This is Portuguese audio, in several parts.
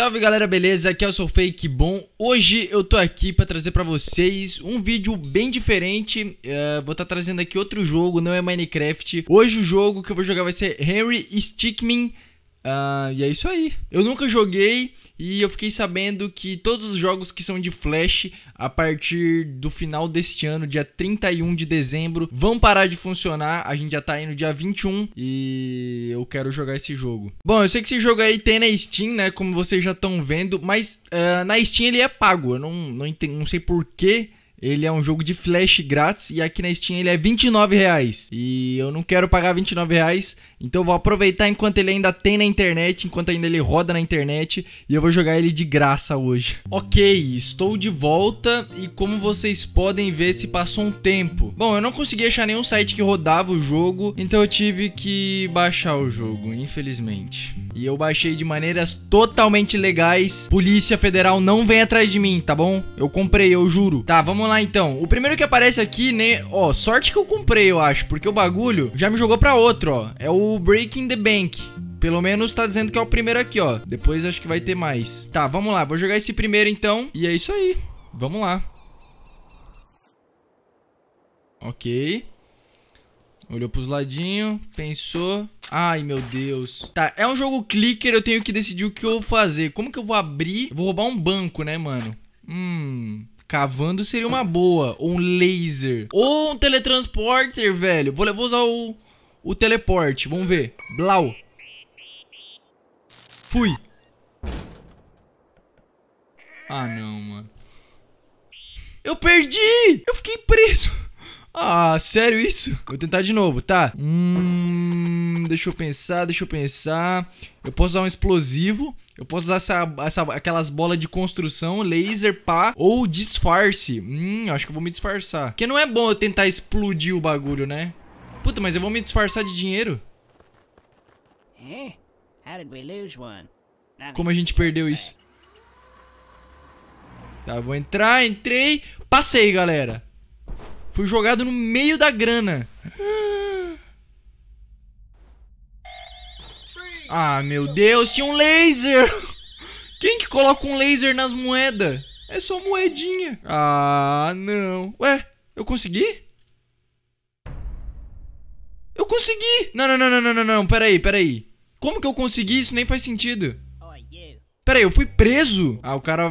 Salve galera, beleza? Aqui é o Sou Fake Bom. Hoje eu tô aqui para trazer para vocês um vídeo bem diferente. Uh, vou estar tá trazendo aqui outro jogo, não é Minecraft. Hoje o jogo que eu vou jogar vai ser Henry Stickmin Uh, e é isso aí. Eu nunca joguei e eu fiquei sabendo que todos os jogos que são de Flash, a partir do final deste ano, dia 31 de dezembro, vão parar de funcionar. A gente já tá aí no dia 21 e eu quero jogar esse jogo. Bom, eu sei que esse jogo aí tem na Steam, né? Como vocês já estão vendo, mas uh, na Steam ele é pago. Eu não, não, não sei porquê ele é um jogo de flash grátis e aqui na Steam ele é 29 reais. E eu não quero pagar 29 reais, então eu vou aproveitar enquanto ele ainda tem na internet, enquanto ainda ele roda na internet, e eu vou jogar ele de graça hoje. Ok, estou de volta e como vocês podem ver, se passou um tempo. Bom, eu não consegui achar nenhum site que rodava o jogo, então eu tive que baixar o jogo, infelizmente. E eu baixei de maneiras totalmente legais. Polícia Federal não vem atrás de mim, tá bom? Eu comprei, eu juro. Tá, vamos lá então. O primeiro que aparece aqui, né? Ó, sorte que eu comprei, eu acho. Porque o bagulho já me jogou pra outro, ó. É o Breaking the Bank. Pelo menos tá dizendo que é o primeiro aqui, ó. Depois acho que vai ter mais. Tá, vamos lá. Vou jogar esse primeiro então. E é isso aí. Vamos lá. Ok. Olhou pros ladinhos, pensou. Ai, meu Deus. Tá, é um jogo clicker, eu tenho que decidir o que eu vou fazer. Como que eu vou abrir? vou roubar um banco, né, mano? Hum... Cavando seria uma boa. Ou um laser. Ou um teletransporter, velho. Vou, vou usar o, o teleporte. Vamos ver. Blau. Fui. Ah, não, mano. Eu perdi! Eu fiquei preso. Ah, sério isso? Vou tentar de novo, tá? Hum, deixa eu pensar, deixa eu pensar. Eu posso usar um explosivo, eu posso usar essa, essa, aquelas bolas de construção, laser, pá, ou disfarce. Hum, acho que eu vou me disfarçar. Porque não é bom eu tentar explodir o bagulho, né? Puta, mas eu vou me disfarçar de dinheiro? Como a gente perdeu isso? Tá, vou entrar, entrei, passei, galera. Foi jogado no meio da grana. Ah, meu Deus, tinha um laser! Quem que coloca um laser nas moedas? É só moedinha. Ah, não. Ué, eu consegui? Eu consegui! Não, não, não, não, não, não, não, peraí, peraí. Como que eu consegui? Isso nem faz sentido. Peraí, eu fui preso. Ah, o cara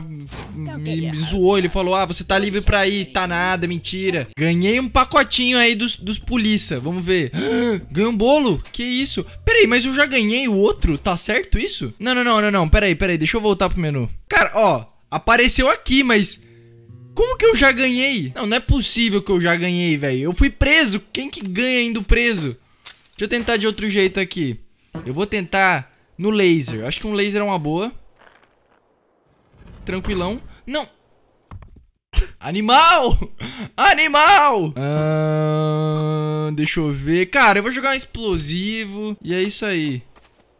me, me zoou. Ele falou: Ah, você tá livre pra ir. Tá nada, mentira. Ganhei um pacotinho aí dos, dos polícia. Vamos ver. Ganhei um bolo? Que isso? Peraí, mas eu já ganhei o outro? Tá certo isso? Não, não, não, não, não. Peraí, peraí. Deixa eu voltar pro menu. Cara, ó. Apareceu aqui, mas. Como que eu já ganhei? Não, não é possível que eu já ganhei, velho. Eu fui preso. Quem que ganha indo preso? Deixa eu tentar de outro jeito aqui. Eu vou tentar no laser. Acho que um laser é uma boa tranquilão. Não! Animal! Animal! Ah, deixa eu ver. Cara, eu vou jogar um explosivo. E é isso aí.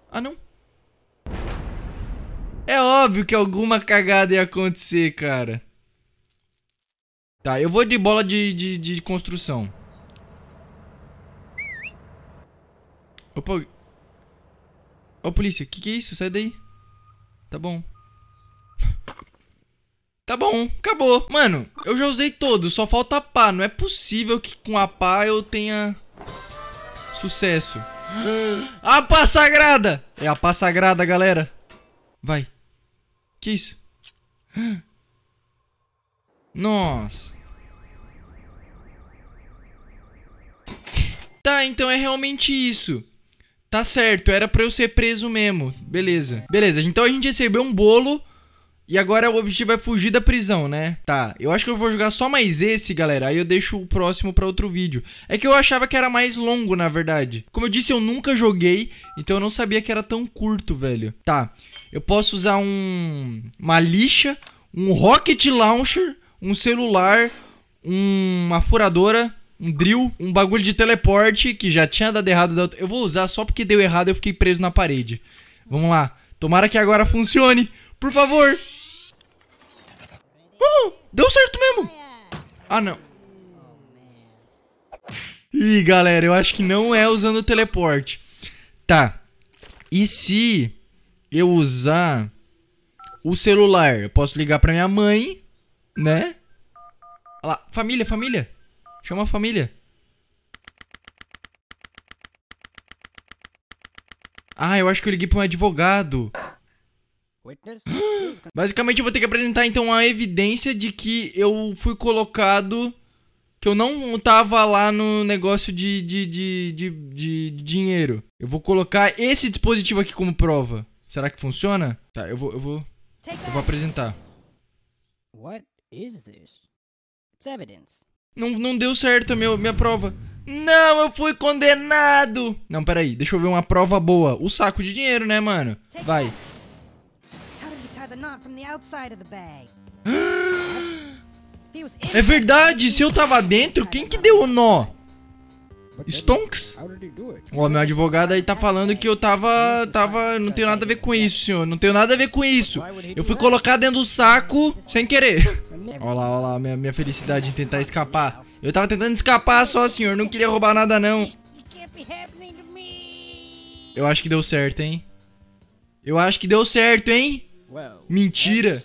Ah, não. É óbvio que alguma cagada ia acontecer, cara. Tá, eu vou de bola de, de, de construção. Opa. Ó, polícia, que que é isso? Sai daí. Tá bom. Tá bom, acabou. Mano, eu já usei todo, só falta a pá. Não é possível que com a pá eu tenha sucesso. A pá sagrada! É a pá sagrada, galera. Vai. Que isso? Nossa. Tá, então é realmente isso. Tá certo, era pra eu ser preso mesmo. Beleza. Beleza, então a gente recebeu um bolo e agora o objetivo é fugir da prisão, né? Tá, eu acho que eu vou jogar só mais esse, galera. Aí eu deixo o próximo pra outro vídeo. É que eu achava que era mais longo, na verdade. Como eu disse, eu nunca joguei, então eu não sabia que era tão curto, velho. Tá, eu posso usar um... Uma lixa, um rocket launcher, um celular, um... uma furadora um drill, um bagulho de teleporte que já tinha dado errado. Eu vou usar só porque deu errado eu fiquei preso na parede. Vamos lá. Tomara que agora funcione. Por favor. Oh, deu certo mesmo. Ah, não. Ih, galera, eu acho que não é usando o teleporte. Tá. E se eu usar o celular? Eu posso ligar pra minha mãe, né? Olha lá. Família, família. Chama a família. Ah, eu acho que eu liguei pra um advogado. Witness? Ah, Basicamente, eu vou ter que apresentar então a evidência de que eu fui colocado. Que eu não tava lá no negócio de, de, de, de, de dinheiro. Eu vou colocar esse dispositivo aqui como prova. Será que funciona? Tá, eu vou. Eu vou, eu vou apresentar. What is this? It's evidence. Não, não deu certo a minha, minha prova. Não, eu fui condenado! Não, peraí, deixa eu ver uma prova boa. O saco de dinheiro, né, mano? Vai but not from the outside of the bag. É verdade, se eu tava dentro, quem que deu o nó? Stonks? Ó, oh, meu advogado aí tá falando que eu tava. tava. Não tenho nada a ver com isso, senhor. Não tenho nada a ver com isso. Eu fui colocar dentro do saco sem querer. Ó lá, ó lá, minha, minha felicidade em tentar escapar. Eu tava tentando escapar só, senhor. Não queria roubar nada, não. Eu acho que deu certo, hein? Eu acho que deu certo, hein? Mentira!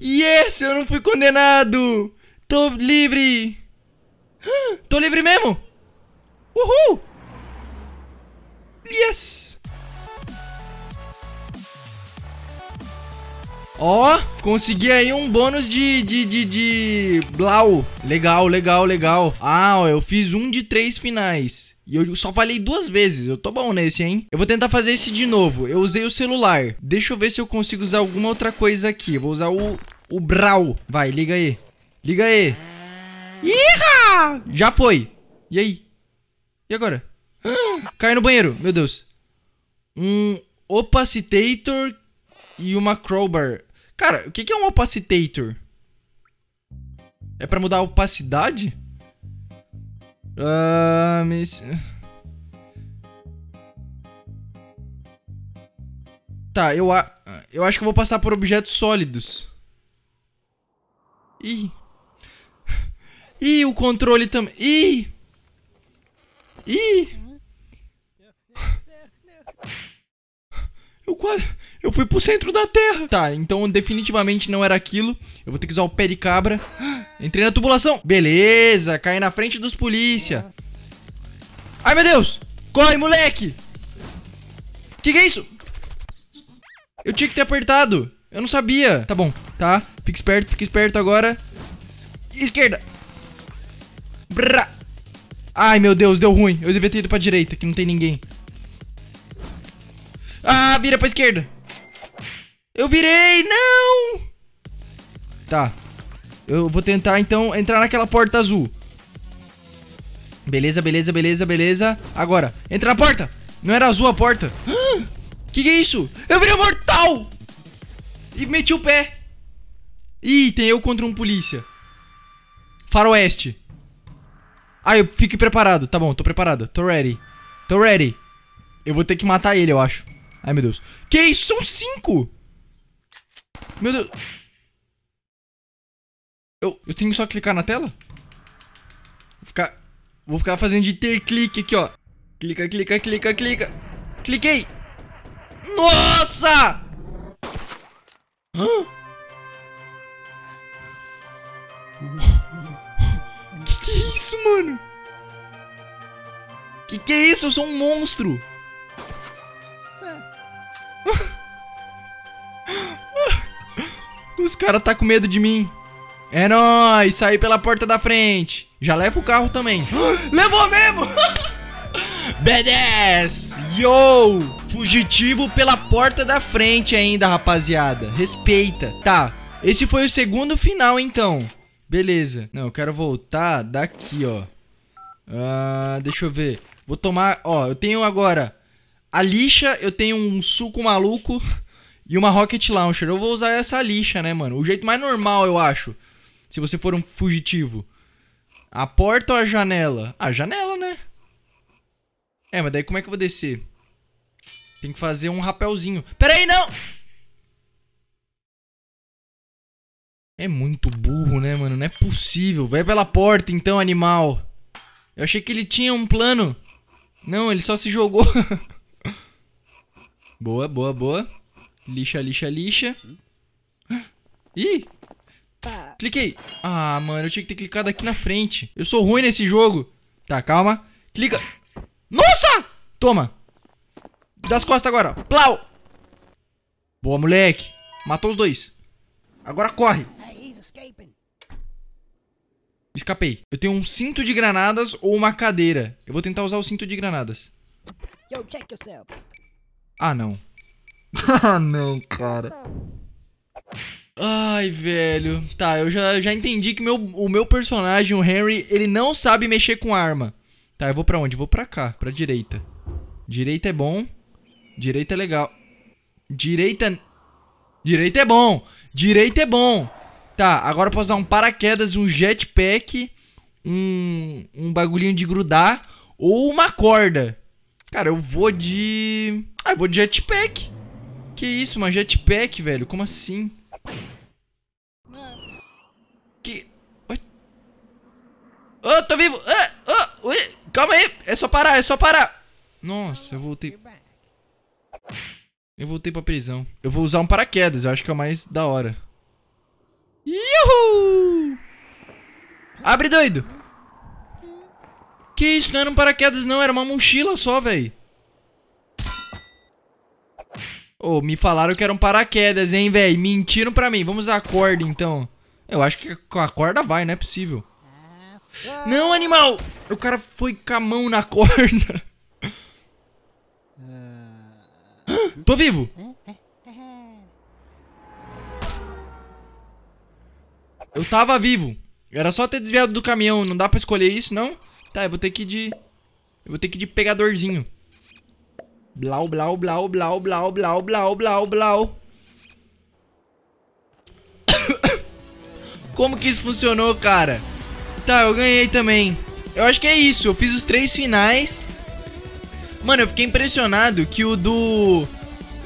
Yes! Eu não fui condenado! Tô livre! Tô livre mesmo! Uhul! Yes! Ó, oh, consegui aí um bônus de, de, de, de... Blau. Legal, legal, legal. Ah, ó, eu fiz um de três finais. E eu só falei duas vezes. Eu tô bom nesse, hein? Eu vou tentar fazer esse de novo. Eu usei o celular. Deixa eu ver se eu consigo usar alguma outra coisa aqui. Vou usar o, o Brau. Vai, liga aí. Liga aí. Iha! Já foi. E aí? E agora? cai no banheiro. Meu Deus. Um opacitator e uma crowbar. Cara, o que é um opacitator? É pra mudar a opacidade? Ah, Tá, eu, a... eu acho que eu vou passar por objetos sólidos. Ih. Ih, o controle também. Ih! Ih! Eu quase. Eu fui pro centro da Terra! Tá, então definitivamente não era aquilo. Eu vou ter que usar o pé de cabra. Entrei na tubulação. Beleza, caí na frente dos polícia. Ai, meu Deus! Corre, moleque! Que que é isso? Eu tinha que ter apertado. Eu não sabia. Tá bom, tá? Fica esperto, fica esperto agora. Esquerda. Brrr. Ai, meu Deus, deu ruim. Eu devia ter ido pra direita, que não tem ninguém. Ah, vira pra esquerda. Eu virei, não! Tá, eu vou tentar, então, entrar naquela porta azul. Beleza, beleza, beleza, beleza. Agora, entra na porta. Não era azul a porta. Que que é isso? Eu virei mortal! E meti o pé. Ih, tem eu contra um polícia. Faroeste. Ah, eu fique preparado. Tá bom, tô preparado. Tô ready. Tô ready. Eu vou ter que matar ele, eu acho. Ai, meu Deus. Que isso? São cinco! Meu Deus. Eu, eu tenho só clicar na tela? Vou ficar, vou ficar fazendo de ter clique aqui, ó. Clica, clica, clica, clica. Cliquei! Nossa! Hã? Que que é isso, mano? Que que é isso? Eu sou um monstro! Os caras tá com medo de mim. É nóis, saí pela porta da frente. Já leva o carro também. Levou mesmo! B10! Yo! Fugitivo pela porta da frente ainda, rapaziada. Respeita. Tá, esse foi o segundo final, então. Beleza. Não, eu quero voltar daqui, ó. Ah, deixa eu ver. Vou tomar... Ó, eu tenho agora a lixa, eu tenho um suco maluco e uma rocket launcher. Eu vou usar essa lixa, né, mano? O jeito mais normal, eu acho se você for um fugitivo? A porta ou a janela? A janela, né? É, mas daí como é que eu vou descer? Tem que fazer um rapelzinho. Pera aí, não! É muito burro, né, mano? Não é possível. Vai pela porta, então, animal. Eu achei que ele tinha um plano. Não, ele só se jogou. boa, boa, boa. Lixa, lixa, lixa. Ih! Cliquei. Ah, mano, eu tinha que ter clicado aqui na frente. Eu sou ruim nesse jogo. Tá, calma. Clica. Nossa! Toma. Das costas agora. Plau. Boa, moleque. Matou os dois. Agora corre. Escapei. Eu tenho um cinto de granadas ou uma cadeira. Eu vou tentar usar o cinto de granadas. Ah, não. ah, não, cara. Ai, velho. Tá, eu já, já entendi que meu, o meu personagem, o Henry, ele não sabe mexer com arma. Tá, eu vou pra onde? Vou pra cá, pra direita. Direita é bom. Direita é legal. Direita... Direita é bom. Direita é bom. Tá, agora eu posso usar um paraquedas, um jetpack, um, um bagulhinho de grudar ou uma corda. Cara, eu vou de... Ah, eu vou de jetpack. Que isso, uma jetpack, velho? Como assim? Mano. Que. Oi. Oh, tô vivo! Ah, oh, ui. Calma aí! É só parar, é só parar! Nossa, eu voltei. Eu voltei pra prisão. Eu vou usar um paraquedas, eu acho que é o mais da hora. Yuhu! Abre, doido! Que isso, não era um paraquedas não, era uma mochila só, velho. Ô, oh, me falaram que eram paraquedas, hein, velho? Mentiram pra mim. Vamos usar a corda, então. Eu acho que com a corda vai, não é possível. Não, animal! O cara foi com a mão na corda. Tô vivo! Eu tava vivo. Era só ter desviado do caminhão. Não dá pra escolher isso, não? Tá, eu vou ter que ir de... Eu vou ter que ir de pegadorzinho. Blau, blau, blau, blau, blau, blau, blau, blau, blau. Como que isso funcionou, cara? Tá, eu ganhei também. Eu acho que é isso. Eu fiz os três finais. Mano, eu fiquei impressionado que o do...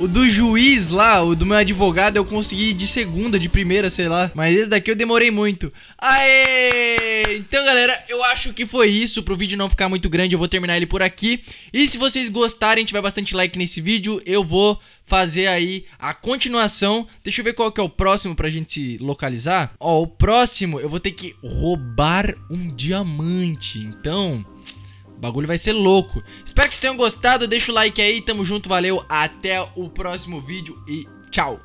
O do juiz lá, o do meu advogado, eu consegui de segunda, de primeira, sei lá. Mas esse daqui eu demorei muito. Aê! Então, galera, eu acho que foi isso. Pro vídeo não ficar muito grande, eu vou terminar ele por aqui. E se vocês gostarem, tiver bastante like nesse vídeo, eu vou fazer aí a continuação. Deixa eu ver qual que é o próximo pra gente se localizar. Ó, o próximo eu vou ter que roubar um diamante. Então, bagulho vai ser louco. Espero que vocês tenham gostado, deixa o like aí, tamo junto, valeu, até o próximo vídeo e tchau.